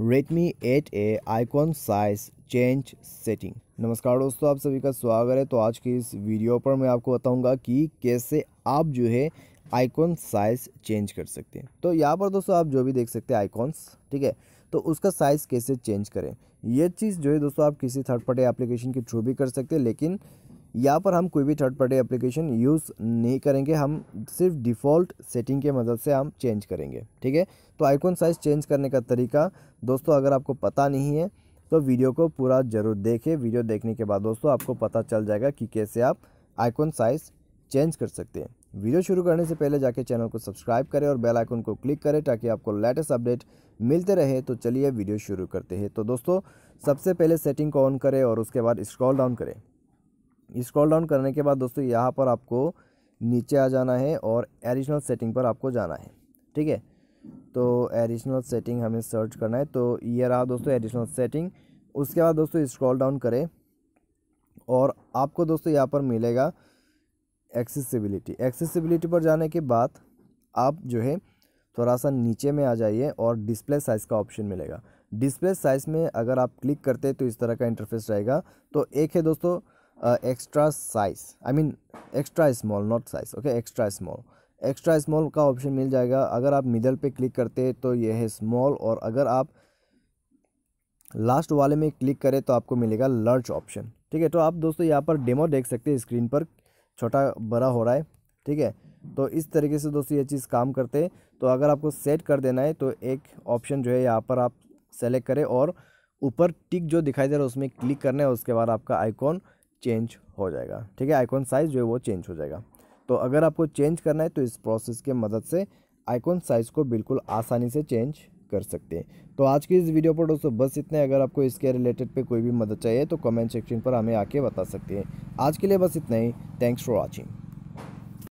Redmi 8A icon size change setting नमस्कार दोस्तों आप सभी का स्वागत है तो आज की इस वीडियो पर मैं आपको बताऊंगा कि कैसे आप जो है आइकॉन साइज़ चेंज कर सकते हैं तो यहाँ पर दोस्तों आप जो भी देख सकते हैं आइकॉन्स ठीक है तो उसका साइज़ कैसे चेंज करें यह चीज़ जो है दोस्तों आप किसी थर्ड पार्टी एप्लीकेशन के थ्रू भी कर सकते हैं लेकिन यहाँ पर हम कोई भी थर्ड पार्टी एप्लीकेशन यूज़ नहीं करेंगे हम सिर्फ डिफ़ॉल्ट सेटिंग के मदद से हम चेंज करेंगे ठीक है तो आइकॉन साइज़ चेंज करने का तरीका दोस्तों अगर आपको पता नहीं है तो वीडियो को पूरा ज़रूर देखें वीडियो देखने के बाद दोस्तों आपको पता चल जाएगा कि कैसे आप आइकॉन साइज़ चेंज कर सकते हैं वीडियो शुरू करने से पहले जाके चैनल को सब्सक्राइब करें और बेल आइकन को क्लिक करें ताकि आपको लेटेस्ट अपडेट मिलते रहे तो चलिए वीडियो शुरू करते हैं तो दोस्तों सबसे पहले सेटिंग को ऑन करें और उसके बाद स्क्रॉल डाउन करें स्क्रॉल डाउन करने के बाद दोस्तों यहाँ पर आपको नीचे आ जाना है और एडिशनल सेटिंग पर आपको जाना है ठीक है तो एडिशनल सेटिंग हमें सर्च करना है तो ये रहा दोस्तों एडिशनल सेटिंग उसके बाद दोस्तों स्क्रॉल डाउन करें और आपको दोस्तों यहाँ पर मिलेगा एक्सेसिबिलिटी एक्सेसिबिलिटी पर जाने के बाद आप जो है थोड़ा सा नीचे में आ जाइए और डिस्प्ले साइज़ का ऑप्शन मिलेगा डिस्प्ले साइज़ में अगर आप क्लिक करते तो इस तरह का इंटरफेस रहेगा तो एक है दोस्तों uh, extra size I mean extra small not size okay extra small extra small का ऑप्शन मिल जाएगा अगर आप मिडल पे क्लिक करते हैं तो यह है स्मॉल और अगर आप लास्ट वाले में क्लिक करें तो आपको मिलेगा लार्ज ऑप्शन ठीक है तो आप दोस्तों यहाँ पर डेमो देख सकते हैं स्क्रीन पर छोटा बड़ा हो रहा है ठीक है तो इस तरीके से दोस्तों ये चीज़ काम करते हैं तो अगर आपको सेट कर देना है तो एक ऑप्शन जो है यहाँ पर आप सेलेक्ट करें और ऊपर टिक जो दिखाई दे रहा है उसमें क्लिक करना है उसके बाद आपका आइकॉन चेंज हो जाएगा ठीक है आइकॉन साइज़ जो है वो चेंज हो जाएगा तो अगर आपको चेंज करना है तो इस प्रोसेस के मदद से आइकॉन साइज़ को बिल्कुल आसानी से चेंज कर सकते हैं तो आज की इस वीडियो पर दोस्तों बस इतने अगर आपको इसके रिलेटेड पे कोई भी मदद चाहिए तो कमेंट सेक्शन पर हमें आके बता सकते हैं आज के लिए बस इतना ही थैंक्स फॉर वॉचिंग